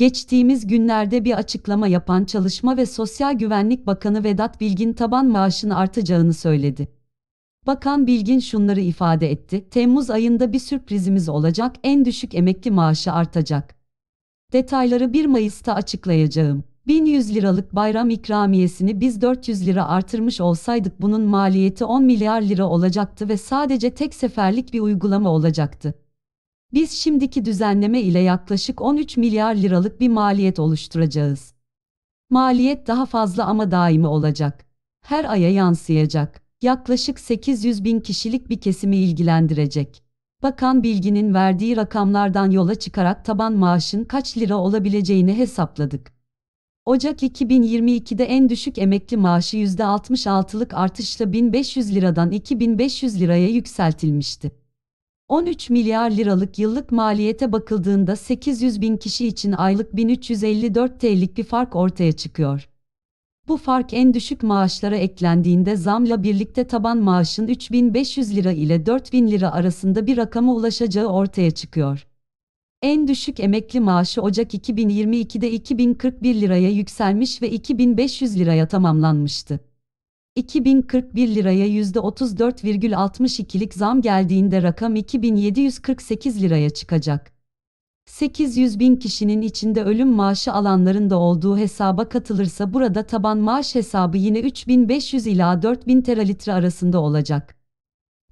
Geçtiğimiz günlerde bir açıklama yapan Çalışma ve Sosyal Güvenlik Bakanı Vedat Bilgin taban maaşın artacağını söyledi. Bakan Bilgin şunları ifade etti. Temmuz ayında bir sürprizimiz olacak. En düşük emekli maaşı artacak. Detayları 1 Mayıs'ta açıklayacağım. 1100 liralık bayram ikramiyesini biz 400 lira artırmış olsaydık bunun maliyeti 10 milyar lira olacaktı ve sadece tek seferlik bir uygulama olacaktı. Biz şimdiki düzenleme ile yaklaşık 13 milyar liralık bir maliyet oluşturacağız. Maliyet daha fazla ama daimi olacak. Her aya yansıyacak. Yaklaşık 800 bin kişilik bir kesimi ilgilendirecek. Bakan Bilgin'in verdiği rakamlardan yola çıkarak taban maaşın kaç lira olabileceğini hesapladık. Ocak 2022'de en düşük emekli maaşı %66'lık artışla 1500 liradan 2500 liraya yükseltilmişti. 13 milyar liralık yıllık maliyete bakıldığında 800 bin kişi için aylık 1354 TL'lik bir fark ortaya çıkıyor. Bu fark en düşük maaşlara eklendiğinde zamla birlikte taban maaşın 3500 lira ile 4000 lira arasında bir rakama ulaşacağı ortaya çıkıyor. En düşük emekli maaşı Ocak 2022'de 2041 liraya yükselmiş ve 2500 liraya tamamlanmıştı. 2041 liraya %34,62'lik zam geldiğinde rakam 2748 liraya çıkacak. 800 bin kişinin içinde ölüm maaşı alanların da olduğu hesaba katılırsa burada taban maaş hesabı yine 3500 ila 4000 teralitre arasında olacak.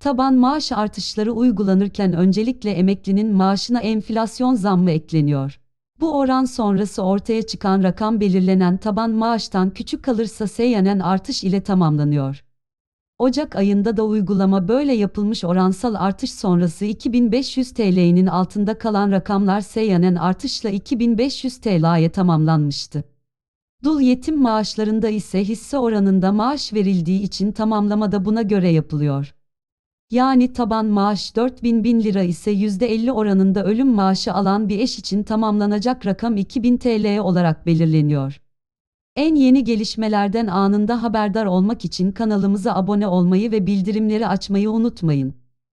Taban maaş artışları uygulanırken öncelikle emeklinin maaşına enflasyon zammı ekleniyor. Bu oran sonrası ortaya çıkan rakam belirlenen taban maaştan küçük kalırsa seyyanen artış ile tamamlanıyor. Ocak ayında da uygulama böyle yapılmış oransal artış sonrası 2500 TL'nin altında kalan rakamlar seyyanen artışla 2500 TL'ye tamamlanmıştı. Dul yetim maaşlarında ise hisse oranında maaş verildiği için tamamlama da buna göre yapılıyor. Yani taban maaş 4000 bin lira ise %50 oranında ölüm maaşı alan bir eş için tamamlanacak rakam 2000 TL olarak belirleniyor. En yeni gelişmelerden anında haberdar olmak için kanalımıza abone olmayı ve bildirimleri açmayı unutmayın.